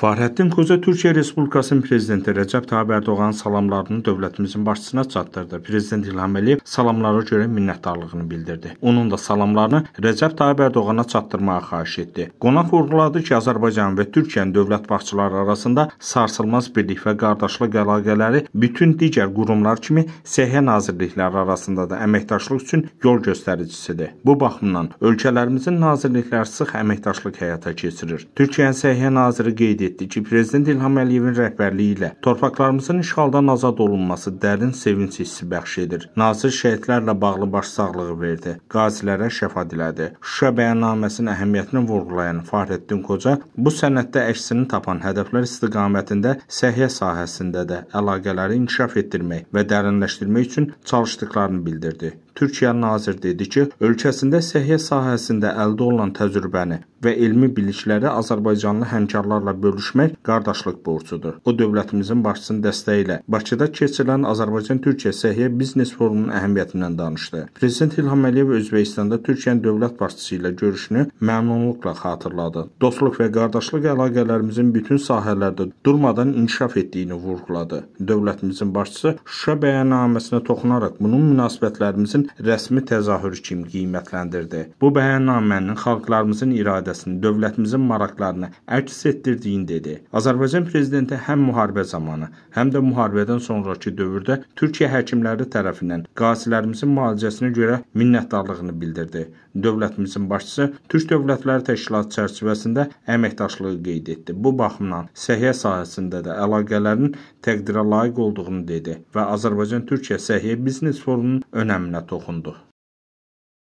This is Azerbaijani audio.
Fəhrəddin Xoca Türkiyə Respublikasının prezidenti Rəcəb Tayyib Ərdoğan salamlarını dövlətimizin başçısına çatdırdı. Prezident İlham Əliyev salamlara görə minnətdarlığını bildirdi. Onun da salamlarını Rəcəb Tayyib Ərdoğana çatdırmağı xahiş etdi. Qonaq vurğuladı ki, Azərbaycan və Türkiyənin dövlət başçıları arasında sarsılmaz birlik və qardaşlıq əlaqələri bütün digər qurumlar kimi Səhiyyə Nazirlikləri arasında da əməkdaşlıq üçün yol göstəricisidir. Bu baxımdan ölkələrimizin nazirlikləri sıx əməkdaşlıq həyata keçirir. Türkiyənin Səhiyyə Naziri qeyd etdi etdi ki, prezident İlham Əliyevin rəhbərliyi ilə torpaqlarımızın işğaldan azad olunması dərin sevinc hissi bəxş edir. Nazir şəhidlərlə bağlı başsağlığı verdi, qazilərə şəfa dilədi. Şuşa bəyannaməsinin əhəmiyyətini vurğulayan Fəxrəddin Qoca bu sənəddə əksini tapan hədəflər istiqamətində səhiyyə sahəsində də əlaqələri inkişaf etdirmək və dərinləşdirmək üçün çalışdıqlarını bildirdi. Türkiyə nazir dedi ki, ölkəsində səhiyyə sahəsində əldə olunan təcrübəni və elmi bilikləri Azərbaycanlı həmkarlarla bölüşmək qardaşlıq borcudur. O dövlətimizin başçısının dəstəyi ilə Bakıda keçirilən Azərbaycan-Türkiyə Səhiyyə Biznes Forumunun əhəmiyyətindən danışdı. Prezident İlham Əliyev Özbəkistanda Türkiyənin dövlət başçısı ilə görüşünü məmnunluqla xatırladı. Dostluq və qardaşlıq əlaqələrimizin bütün sahələrdə durmadan inkişaf etdiyini vurğuladı. Dövlətimizin başçısı Şuşa bəyannaməsinə toxunaraq bunun münasibətlərimizin üçün rəsmi təzahür kimi qiymətləndirdi. Bu bəyannamənin xalqlarımızın iradəsini, dövlətimizin maraqlarını əks etdirdiyini dedi. Azərbaycan prezidenti həm müharibə zamanı, həm də müharibədən sonrakı dövrdə Türkiyə həkimləri tərəfindən qazilərimizin müalicəsinə görə minnətdarlığını bildirdi. Dövlətimizin başçısı Türk Dövlətləri Təşkilatı çərçivəsində əməkdaşlığı qeyd etdi. Bu baxımdan səhiyyə sahəsində də əlaqələrin təqdirə layiq olduğunu dedi və Azərbaycan-Türkiyə Səhiyyə Biznes Forumunun önəminə toxundu toxundu.